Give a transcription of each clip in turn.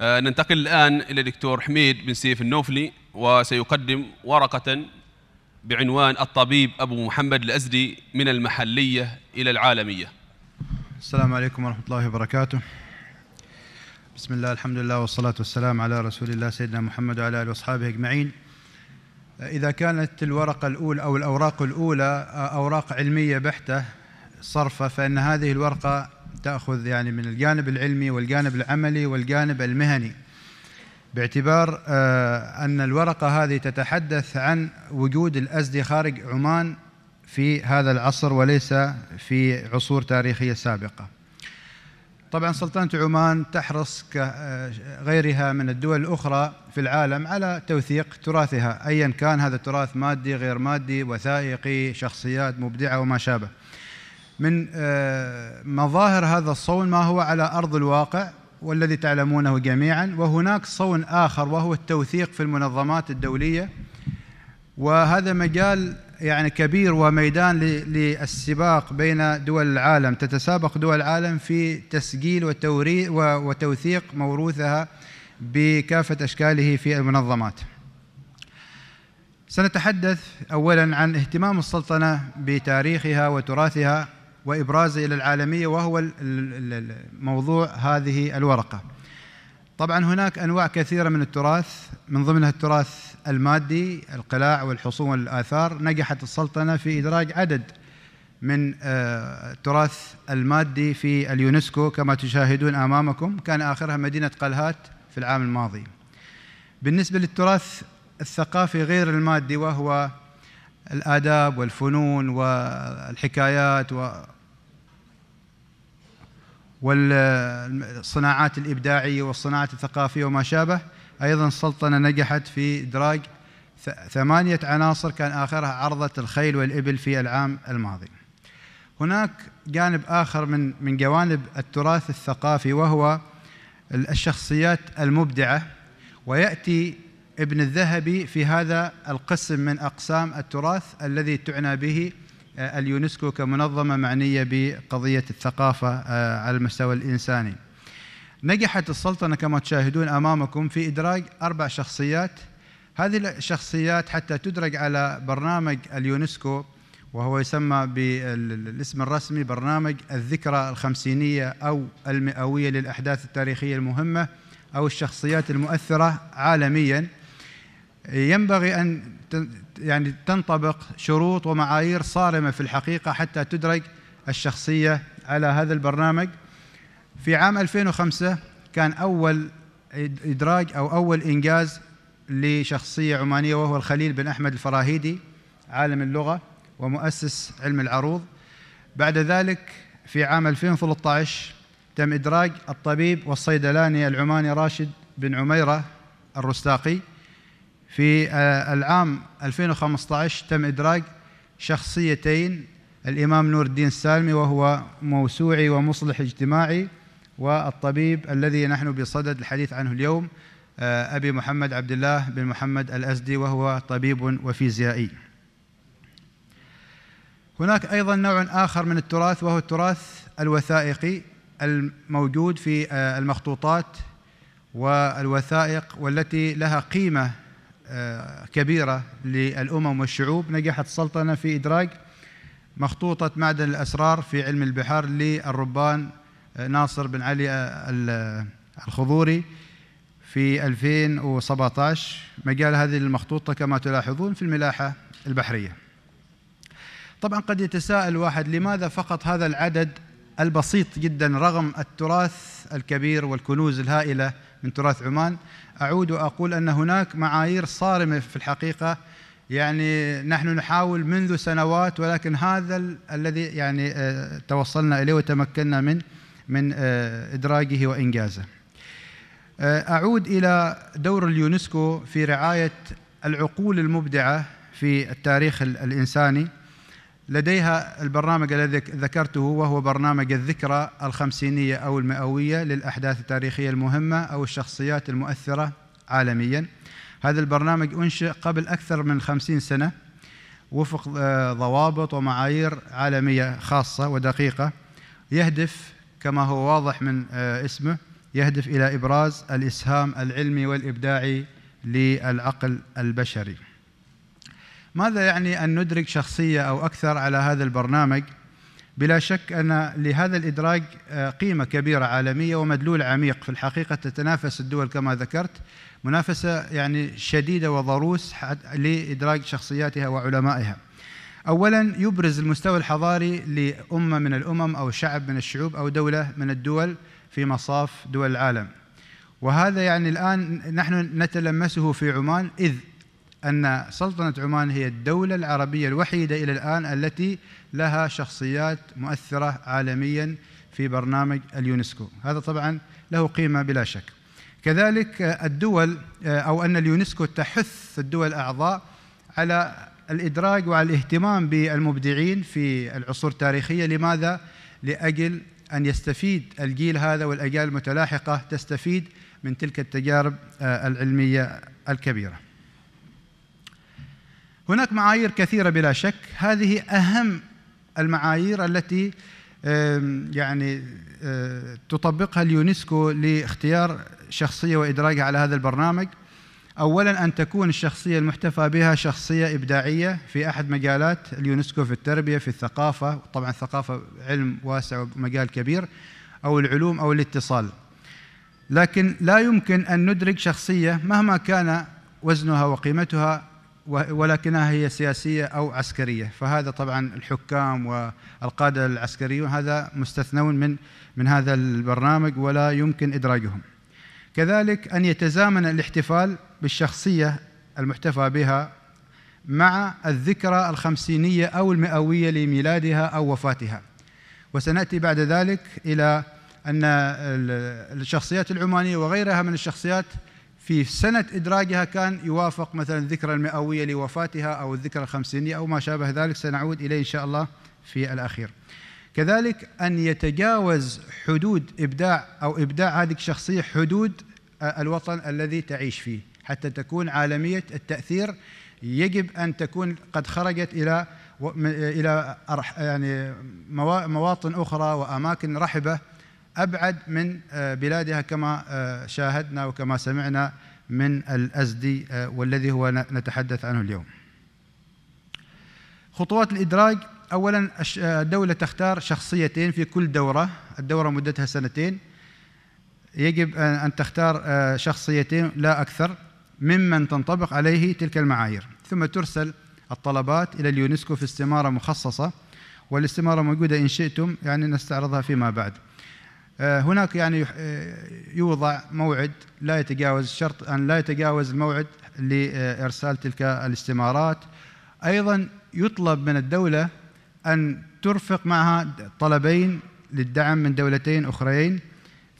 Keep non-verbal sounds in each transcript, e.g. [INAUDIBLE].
آه، ننتقل الآن إلى الدكتور حميد بن سيف النوفلي وسيقدم ورقة بعنوان الطبيب أبو محمد الأزدي من المحلية إلى العالمية السلام عليكم ورحمة الله وبركاته بسم الله الحمد لله والصلاة والسلام على رسول الله سيدنا محمد وعلى آله وأصحابه أجمعين آه، إذا كانت الورقة الأولى أو الأوراق الأولى آه، أوراق علمية بحتة صرفة فإن هذه الورقة تأخذ يعني من الجانب العلمي والجانب العملي والجانب المهني باعتبار آه، أن الورقة هذه تتحدث عن وجود الأزدي خارج عمان في هذا العصر وليس في عصور تاريخية سابقة طبعا سلطنة عمان تحرص كغيرها آه، من الدول الأخرى في العالم على توثيق تراثها أيا كان هذا التراث مادي غير مادي وثائقي شخصيات مبدعة وما شابه من آه، مظاهر هذا الصون ما هو على أرض الواقع والذي تعلمونه جميعا وهناك صون آخر وهو التوثيق في المنظمات الدولية وهذا مجال يعني كبير وميدان للسباق بين دول العالم تتسابق دول العالم في تسجيل وتوثيق موروثها بكافة أشكاله في المنظمات سنتحدث أولا عن اهتمام السلطنة بتاريخها وتراثها وإبرازه إلى العالمية وهو موضوع هذه الورقة طبعا هناك أنواع كثيرة من التراث من ضمنها التراث المادي القلاع والحصون والآثار نجحت السلطنة في إدراج عدد من آه، التراث المادي في اليونسكو كما تشاهدون أمامكم كان آخرها مدينة قلهات في العام الماضي بالنسبة للتراث الثقافي غير المادي وهو الآداب والفنون والحكايات و والصناعات الإبداعية والصناعات الثقافية وما شابه أيضا السلطنة نجحت في إدراج ثمانية عناصر كان آخرها عرضة الخيل والإبل في العام الماضي هناك جانب آخر من من جوانب التراث الثقافي وهو الشخصيات المبدعة ويأتي ابن الذهبي في هذا القسم من أقسام التراث الذي تعنى به آه، اليونسكو كمنظمة معنية بقضية الثقافة آه، على المستوى الإنساني نجحت السلطنة كما تشاهدون أمامكم في إدراج أربع شخصيات هذه الشخصيات حتى تدرج على برنامج اليونسكو وهو يسمى بالاسم الرسمي برنامج الذكرى الخمسينية أو المئوية للأحداث التاريخية المهمة أو الشخصيات المؤثرة عالمياً ينبغي أن يعني تنطبق شروط ومعايير صارمة في الحقيقة حتى تدرج الشخصية على هذا البرنامج في عام 2005 كان أول إدراج أو أول إنجاز لشخصية عمانية وهو الخليل بن أحمد الفراهيدي عالم اللغة ومؤسس علم العروض بعد ذلك في عام 2013 تم إدراج الطبيب والصيدلاني العماني راشد بن عميرة الرستاقي في آه، العام 2015 تم إدراج شخصيتين الإمام نور الدين السالمي وهو موسوعي ومصلح اجتماعي والطبيب الذي نحن بصدد الحديث عنه اليوم آه، أبي محمد عبد الله بن محمد الأزدي وهو طبيب وفيزيائي هناك أيضا نوع آخر من التراث وهو التراث الوثائقي الموجود في آه، المخطوطات والوثائق والتي لها قيمة آه، كبيرة للأمم والشعوب نجحت السلطنة في إدراج مخطوطة معدن الأسرار في علم البحار للربان آه، ناصر بن علي آه، الخضوري في 2017 مجال هذه المخطوطة كما تلاحظون في الملاحة البحرية طبعا قد يتساءل واحد لماذا فقط هذا العدد البسيط جدا رغم التراث الكبير والكنوز الهائلة من تراث عمان أعود وأقول أن هناك معايير صارمة في الحقيقة يعني نحن نحاول منذ سنوات ولكن هذا الذي يعني آه، توصلنا إليه وتمكنا من من آه، إدراجه وإنجازه آه، أعود إلى دور اليونسكو في رعاية العقول المبدعة في التاريخ الإنساني لديها البرنامج الذي ذكرته وهو برنامج الذكرى الخمسينية أو المئوية للأحداث التاريخية المهمة أو الشخصيات المؤثرة عالميا هذا البرنامج أنشئ قبل أكثر من خمسين سنة وفق آه، ضوابط ومعايير عالمية خاصة ودقيقة يهدف كما هو واضح من آه، اسمه يهدف إلى إبراز الإسهام العلمي والإبداعي للعقل البشري ماذا يعني أن ندرك شخصية أو أكثر على هذا البرنامج؟ بلا شك أن لهذا الإدراك آه، قيمة كبيرة عالمية ومدلول عميق في الحقيقة تتنافس الدول كما ذكرت منافسة يعني شديدة وضروس لإدراك شخصياتها وعلمائها أولا يبرز المستوى الحضاري لأمة من الأمم أو شعب من الشعوب أو دولة من الدول في مصاف دول العالم وهذا يعني الآن نحن نتلمسه في عمان إذ أن سلطنة عمان هي الدولة العربية الوحيدة إلى الآن التي لها شخصيات مؤثرة عالميا في برنامج اليونسكو هذا طبعا له قيمة بلا شك كذلك آه، الدول آه، أو أن اليونسكو تحث الدول الأعضاء على الإدراج وعلى الاهتمام بالمبدعين في العصور التاريخية لماذا؟ لأجل أن يستفيد الجيل هذا والأجيال المتلاحقة تستفيد من تلك التجارب آه، العلمية الكبيرة هناك معايير كثيرة بلا شك هذه أهم المعايير التي يعني تطبقها اليونسكو لاختيار شخصية وإدراجها على هذا البرنامج أولا أن تكون الشخصية المحتفى بها شخصية إبداعية في أحد مجالات اليونسكو في التربية في الثقافة طبعا الثقافة علم واسع ومجال كبير أو العلوم أو الاتصال لكن لا يمكن أن ندرك شخصية مهما كان وزنها وقيمتها ولكنها هي سياسية أو عسكرية فهذا طبعا الحكام والقادة العسكريون هذا مستثنون من من هذا البرنامج ولا يمكن إدراجهم كذلك أن يتزامن الاحتفال بالشخصية المحتفى بها مع الذكرى الخمسينية أو المئوية لميلادها أو وفاتها وسنأتي بعد ذلك إلى أن الشخصيات العمانية وغيرها من الشخصيات في سنة إدراجها كان يوافق مثلا الذكرى المئوية لوفاتها أو الذكرى الخمسينية أو ما شابه ذلك سنعود إليه إن شاء الله في الأخير كذلك أن يتجاوز حدود إبداع أو إبداع هذه الشخصية حدود الوطن الذي تعيش فيه حتى تكون عالمية التأثير يجب أن تكون قد خرجت إلى إلى يعني مواطن أخرى وأماكن رحبة أبعد من آه، بلادها كما آه، شاهدنا وكما سمعنا من الأزدي آه، والذي هو نتحدث عنه اليوم خطوات الإدراج أولا الدولة تختار شخصيتين في كل دورة الدورة مدتها سنتين يجب أن تختار شخصيتين لا أكثر ممن تنطبق عليه تلك المعايير ثم ترسل الطلبات إلى اليونسكو في استمارة مخصصة والاستمارة موجودة إن شئتم يعني نستعرضها فيما بعد آه، هناك يعني آه، يوضع موعد لا يتجاوز شرط أن لا يتجاوز الموعد لإرسال تلك الاستمارات أيضا يطلب من الدولة أن ترفق معها طلبين للدعم من دولتين أخرين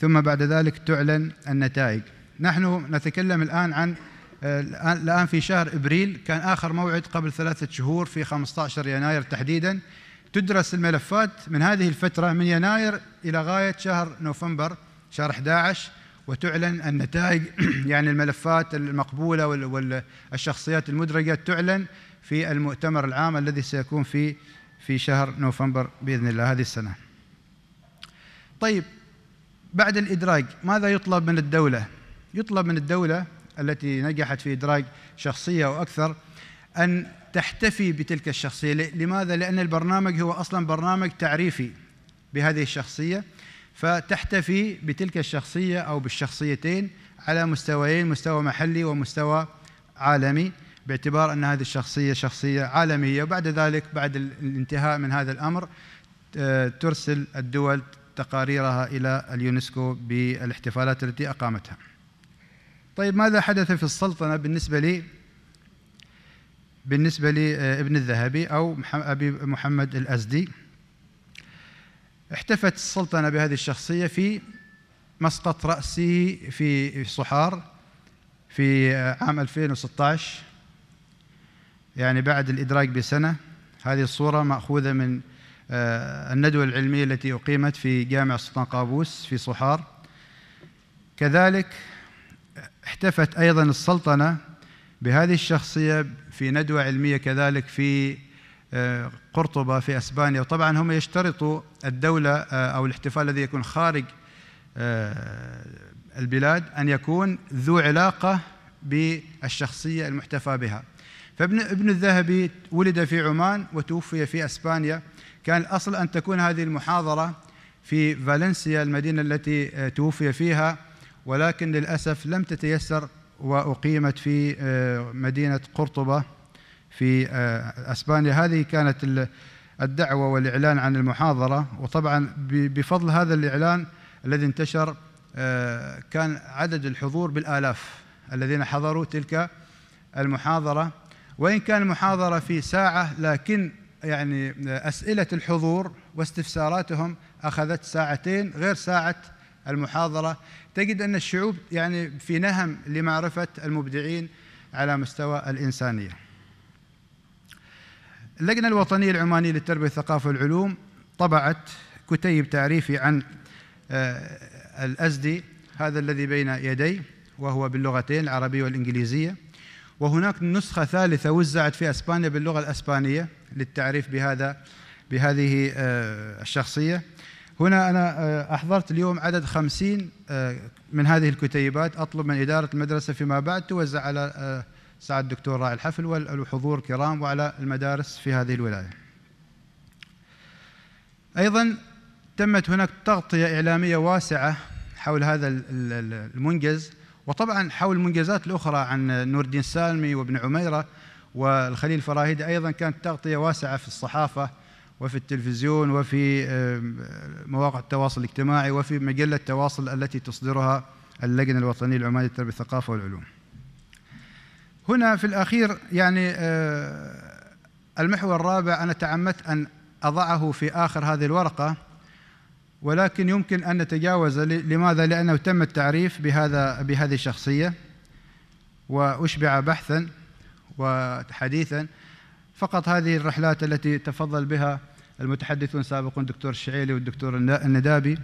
ثم بعد ذلك تعلن النتائج نحن نتكلم الآن عن آه، الآن في شهر إبريل كان آخر موعد قبل ثلاثة شهور في 15 يناير تحديدا تدرس الملفات من هذه الفترة من يناير إلى غاية شهر نوفمبر شهر 11 وتعلن النتائج [CLEARS THROAT] يعني الملفات المقبولة والشخصيات المدرجة تعلن في المؤتمر العام الذي سيكون في في شهر نوفمبر بإذن الله هذه السنة طيب بعد الإدراج ماذا يطلب من الدولة يطلب من الدولة التي نجحت في إدراج شخصية أو أكثر أن تحتفي بتلك الشخصية لماذا؟ لأن البرنامج هو أصلا برنامج تعريفي بهذه الشخصية فتحتفي بتلك الشخصية أو بالشخصيتين على مستويين مستوى محلي ومستوى عالمي باعتبار أن هذه الشخصية شخصية عالمية وبعد ذلك بعد الانتهاء من هذا الأمر آه، ترسل الدول تقاريرها إلى اليونسكو بالاحتفالات التي أقامتها طيب ماذا حدث في السلطنة بالنسبة لي بالنسبة لابن آه، الذهبي أو أبي محمد الأزدي احتفت السلطنة بهذه الشخصية في مسقط رأسه في صحار في آه، عام 2016 يعني بعد الإدراك بسنة هذه الصورة مأخوذة من آه، الندوة العلمية التي أقيمت في جامع السلطان قابوس في صحار كذلك احتفت أيضا السلطنة بهذه الشخصية في ندوة علمية كذلك في آه، قرطبة في أسبانيا وطبعا هم يشترطوا الدولة آه، أو الاحتفال الذي يكون خارج آه، البلاد أن يكون ذو علاقة بالشخصية المحتفى بها فابن ابن الذهبي ولد في عمان وتوفي في أسبانيا كان الأصل أن تكون هذه المحاضرة في فالنسيا المدينة التي توفي فيها ولكن للأسف لم تتيسر وأقيمت في آه، مدينة قرطبة في آه، أسبانيا هذه كانت الدعوة والإعلان عن المحاضرة وطبعا بفضل هذا الإعلان الذي انتشر آه، كان عدد الحضور بالآلاف الذين حضروا تلك المحاضرة وإن كان المحاضرة في ساعة لكن يعني أسئلة الحضور واستفساراتهم أخذت ساعتين غير ساعة المحاضرة تجد أن الشعوب يعني في نهم لمعرفة المبدعين على مستوى الإنسانية اللجنة الوطنية العمانية للتربية والثقافة والعلوم طبعت كتيب تعريفي عن آه، الأزدي هذا الذي بين يدي وهو باللغتين العربية والإنجليزية وهناك نسخة ثالثة وزعت في أسبانيا باللغة الأسبانية للتعريف بهذا بهذه آه، الشخصية هنا أنا آه، أحضرت اليوم عدد خمسين آه، من هذه الكتيبات أطلب من إدارة المدرسة فيما بعد توزع على آه، سعد الدكتور راعي الحفل والحضور الكرام وعلى المدارس في هذه الولاية أيضا تمت هناك تغطية إعلامية واسعة حول هذا المنجز وطبعا حول المنجزات الأخرى عن نور الدين سالمي وابن عميرة والخليل فراهيد أيضا كانت تغطية واسعة في الصحافة وفي التلفزيون وفي آه، مواقع التواصل الاجتماعي وفي مجلة التواصل التي تصدرها اللجنة الوطنية العمانية للتربية الثقافة والعلوم هنا في الأخير يعني آه، المحور الرابع أنا تعمدت أن أضعه في آخر هذه الورقة ولكن يمكن أن نتجاوز لماذا؟ لأنه تم التعريف بهذا بهذه الشخصية وأشبع بحثا وحديثا فقط هذه الرحلات التي تفضل بها المتحدثون سابقون الدكتور الشعيلي والدكتور الندابي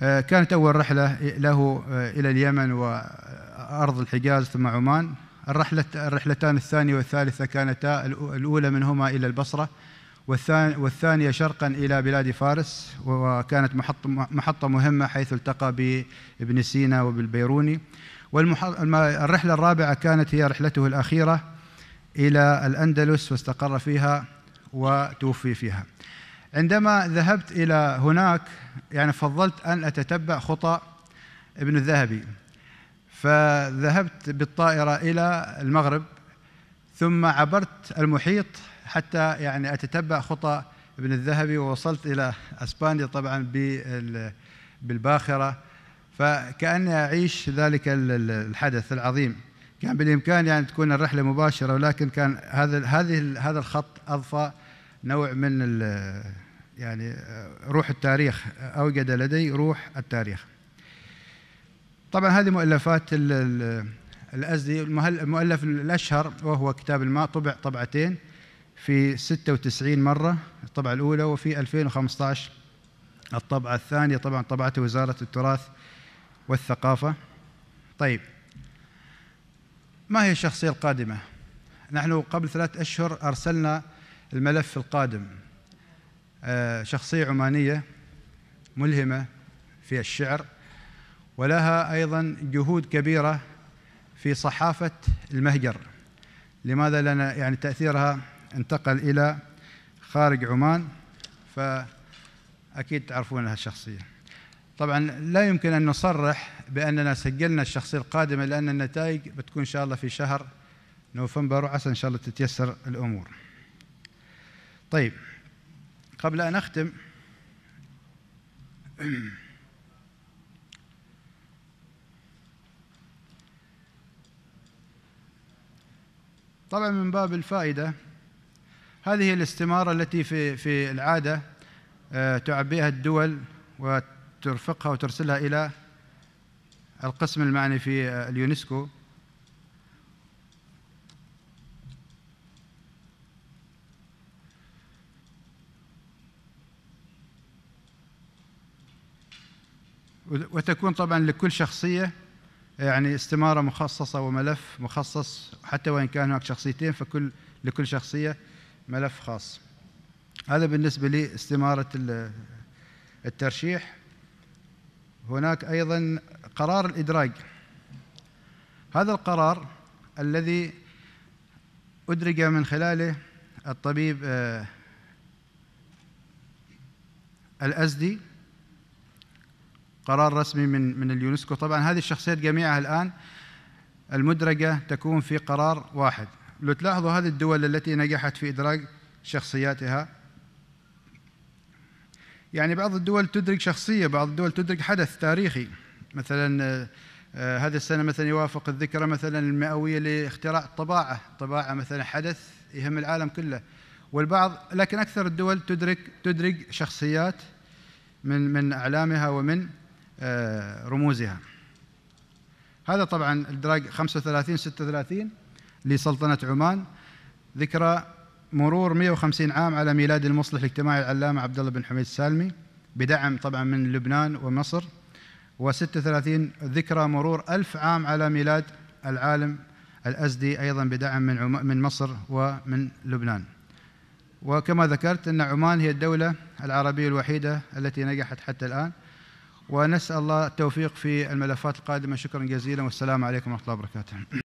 آه، كانت أول رحلة له آه، إلى اليمن وأرض الحجاز ثم عمان الرحلة الرحلتان الثانية والثالثة كانتا الأولى منهما إلى البصرة والثانية شرقا إلى بلاد فارس وكانت محطة مهمة حيث التقى بابن سينا وبالبيروني والرحلة الرابعة كانت هي رحلته الأخيرة إلى الأندلس واستقر فيها وتوفي فيها عندما ذهبت إلى هناك يعني فضلت أن أتتبع خطى ابن الذهبي فذهبت بالطائرة إلى المغرب ثم عبرت المحيط حتى يعني أتتبع خطى ابن الذهبي ووصلت إلى أسبانيا طبعا بالباخرة فكأني أعيش ذلك الحدث العظيم كان بالإمكان يعني تكون الرحلة مباشرة ولكن كان هذا هذه هذا الخط أضفى نوع من يعني روح التاريخ أوجد لدي روح التاريخ طبعا هذه مؤلفات الأزدي المؤلف الأشهر وهو كتاب الماء طبع طبعتين في 96 مرة الطبعة الأولى وفي 2015 الطبعة الثانية طبعا طبعته وزارة التراث والثقافة طيب ما هي الشخصية القادمة؟ نحن قبل ثلاث أشهر أرسلنا الملف القادم آه، شخصية عمانية ملهمة في الشعر ولها أيضا جهود كبيرة في صحافة المهجر لماذا لأن يعني تأثيرها انتقل إلى خارج عمان فأكيد تعرفون هالشخصية طبعا لا يمكن أن نصرح بأننا سجلنا الشخصية القادمة لأن النتائج بتكون إن شاء الله في شهر نوفمبر وعسى إن شاء الله تتيسر الأمور طيب قبل أن أختم طبعا من باب الفائدة هذه الاستمارة التي في في العادة آه، تعبيها الدول وترفقها وترسلها إلى القسم المعني في آه، اليونسكو وتكون طبعا لكل شخصية يعني استمارة مخصصة وملف مخصص حتى وإن كان هناك شخصيتين فكل لكل شخصية ملف خاص هذا بالنسبة لاستمارة الترشيح هناك أيضا قرار الإدراج هذا القرار الذي أدرج من خلاله الطبيب آه، الأزدي قرار رسمي من من اليونسكو طبعا هذه الشخصيات جميعها الآن المدرجة تكون في قرار واحد لو تلاحظوا هذه الدول التي نجحت في إدراج شخصياتها يعني بعض الدول تدرك شخصية بعض الدول تدرك حدث تاريخي مثلا آه، هذه السنة مثلا يوافق الذكرى مثلا المئوية لاختراع الطباعة طباعة مثلا حدث يهم العالم كله والبعض لكن أكثر الدول تدرك تدرج شخصيات من من أعلامها ومن آه، رموزها هذا طبعا الدراج 35 36 لسلطنة عمان ذكرى مرور 150 عام على ميلاد المصلح الاجتماعي العلامة عبد الله بن حميد السالمي بدعم طبعا من لبنان ومصر و36 ذكرى مرور 1000 عام على ميلاد العالم الأزدي أيضا بدعم من عم... من مصر ومن لبنان وكما ذكرت أن عمان هي الدولة العربية الوحيدة التي نجحت حتى الآن ونسأل الله التوفيق في الملفات القادمة شكرا جزيلا والسلام عليكم ورحمة الله وبركاته